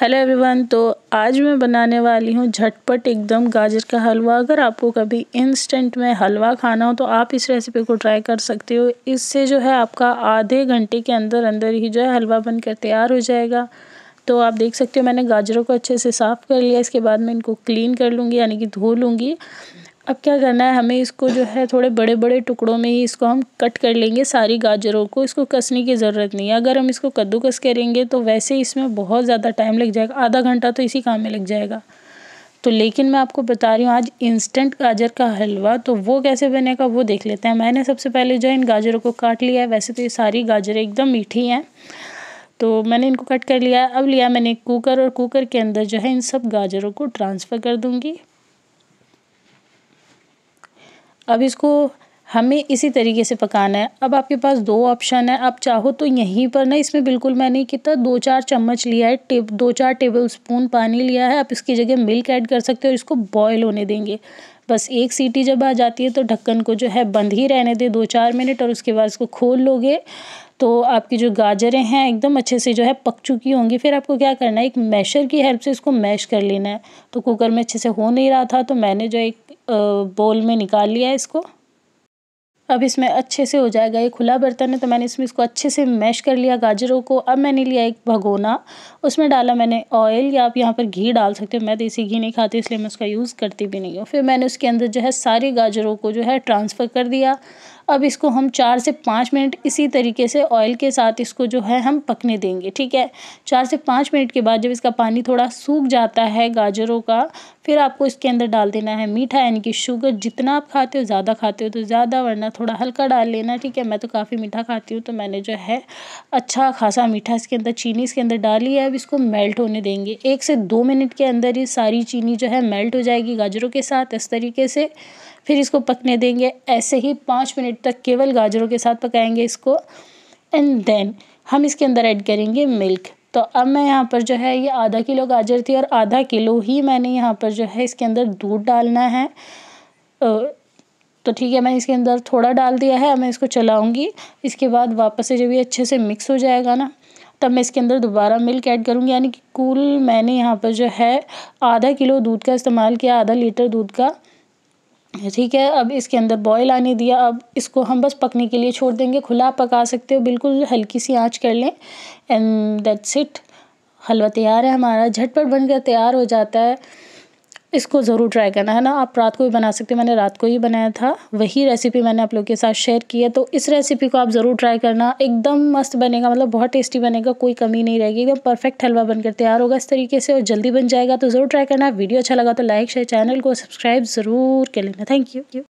hello everyone तो आज मैं बनाने वाली हूँ झटपट एकदम गाजर का हलवा अगर आपको कभी इंस्टेंट में हलवा खाना हो तो आप इस रेसिपी को ट्राई कर सकते हो इससे जो है आपका आधे घंटे के अंदर अंदर ही जो है हलवा बनकर तैयार हो जाएगा तो आप देख सकते हो मैंने गाजरों को अच्छे से साफ़ कर लिया इसके बाद मैं इनको क्लीन कर लूँगी यानी कि धो लूँगी अब क्या करना है हमें इसको जो है थोड़े बड़े बड़े टुकड़ों में ही इसको हम कट कर लेंगे सारी गाजरों को इसको कसने की ज़रूरत नहीं है अगर हम इसको कद्दूकस करेंगे तो वैसे इसमें बहुत ज़्यादा टाइम लग जाएगा आधा घंटा तो इसी काम में लग जाएगा तो लेकिन मैं आपको बता रही हूँ आज इंस्टेंट गाजर का हलवा तो वो कैसे बनेगा वो देख लेते हैं मैंने सबसे पहले जो है इन गाजरों को काट लिया है वैसे तो ये सारी गाजरें एकदम मीठी हैं तो मैंने इनको कट कर लिया अब लिया मैंने कुकर और कुकर के अंदर जो है इन सब गाजरों को ट्रांसफ़र कर दूँगी अब इसको हमें इसी तरीके से पकाना है अब आपके पास दो ऑप्शन है आप चाहो तो यहीं पर ना इसमें बिल्कुल मैंने कितना दो चार चम्मच लिया है टेब दो चार टेबल स्पून पानी लिया है आप इसकी जगह मिल्क ऐड कर सकते हो और इसको बॉयल होने देंगे बस एक सीटी जब आ जाती है तो ढक्कन को जो है बंद ही रहने दें दो चार मिनट और उसके बाद इसको खोल लोगे तो आपकी जो गाजरें हैं एकदम अच्छे से जो है पक चुकी होंगी फिर आपको क्या करना है एक मैशर की हेल्प से इसको मैश कर लेना है तो कुकर में अच्छे से हो नहीं रहा था तो मैंने जो एक बोल में निकाल लिया है इसको अब इसमें अच्छे से हो जाएगा ये खुला बर्तन है तो मैंने इसमें इसको अच्छे से मैश कर लिया गाजरों को अब मैंने लिया एक भगोना उसमें डाला मैंने ऑयल या आप यहाँ पर घी डाल सकते हो मैं देसी तो घी नहीं खाती इसलिए मैं उसका यूज़ करती भी नहीं हूँ फिर मैंने उसके अंदर जो है सारी गाजरों को जो है ट्रांसफ़र कर दिया अब इसको हम चार से पाँच मिनट इसी तरीके से ऑयल के साथ इसको जो है हम पकने देंगे ठीक है चार से पाँच मिनट के बाद जब इसका पानी थोड़ा सूख जाता है गाजरों का फिर आपको इसके अंदर डाल देना है मीठा यानी कि शुगर जितना आप खाते हो ज़्यादा खाते हो तो ज़्यादा वरना थोड़ा हल्का डाल लेना ठीक है मैं तो काफ़ी मीठा खाती हूँ तो मैंने जो है अच्छा खासा मीठा इसके अंदर चीनी इसके अंदर डाली है अब इसको मेल्ट होने देंगे एक से दो मिनट के अंदर ये सारी चीनी जो है मेल्ट हो जाएगी गाजरों के साथ इस तरीके से फिर इसको पकने देंगे ऐसे ही पाँच मिनट तक केवल गाजरों के साथ पकाएंगे इसको एंड देन हम इसके अंदर ऐड करेंगे मिल्क तो अब मैं यहाँ पर जो है ये आधा किलो गाजर थी और आधा किलो ही मैंने यहाँ पर जो है इसके अंदर दूध डालना है तो ठीक है मैं इसके अंदर थोड़ा डाल दिया है मैं इसको चलाऊँगी इसके बाद वापस से जब ये अच्छे से मिक्स हो जाएगा ना तब मैं इसके अंदर दोबारा मिल्क ऐड करूँगी यानी कि कुल मैंने यहाँ पर जो है आधा किलो दूध का इस्तेमाल किया आधा लीटर दूध का ठीक है अब इसके अंदर बॉयल आने दिया अब इसको हम बस पकने के लिए छोड़ देंगे खुला आप पका सकते हो बिल्कुल हल्की सी आंच कर लें एंड दैट्स इट हलवा तैयार है हमारा झटपट बनकर तैयार हो जाता है इसको ज़रूर ट्राई करना है ना आप रात को भी बना सकते हैं मैंने रात को ही बनाया था वही रेसिपी मैंने आप लोग के साथ शेयर की है तो इस रेसिपी को आप ज़रूर ट्राई करना एकदम मस्त बनेगा मतलब बहुत टेस्टी बनेगा कोई कमी नहीं रहेगी एकदम परफेक्ट हलवा बनकर तैयार होगा इस तरीके से और जल्दी बन जाएगा तो ज़रूर ट्राई करना वीडियो अच्छा लगा तो लाइक शेयर चैनल को सब्सक्राइब ज़रूर कर लेना थैंक यू